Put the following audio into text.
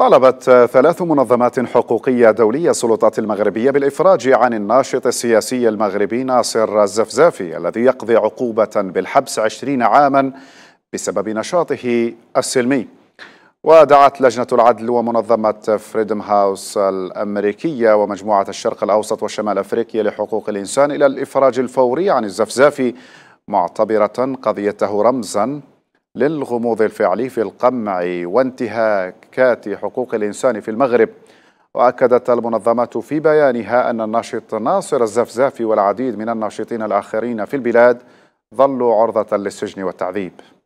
طالبت ثلاث منظمات حقوقية دولية السلطات المغربية بالإفراج عن الناشط السياسي المغربي ناصر الزفزافي الذي يقضي عقوبة بالحبس عشرين عاما بسبب نشاطه السلمي ودعت لجنة العدل ومنظمة فريدم هاوس الأمريكية ومجموعة الشرق الأوسط وشمال أفريقيا لحقوق الإنسان إلى الإفراج الفوري عن الزفزافي معتبرة قضيته رمزا للغموض الفعلي في القمع وانتهاكات حقوق الإنسان في المغرب وأكدت المنظمات في بيانها أن الناشط ناصر الزفزافي والعديد من الناشطين الآخرين في البلاد ظلوا عرضة للسجن والتعذيب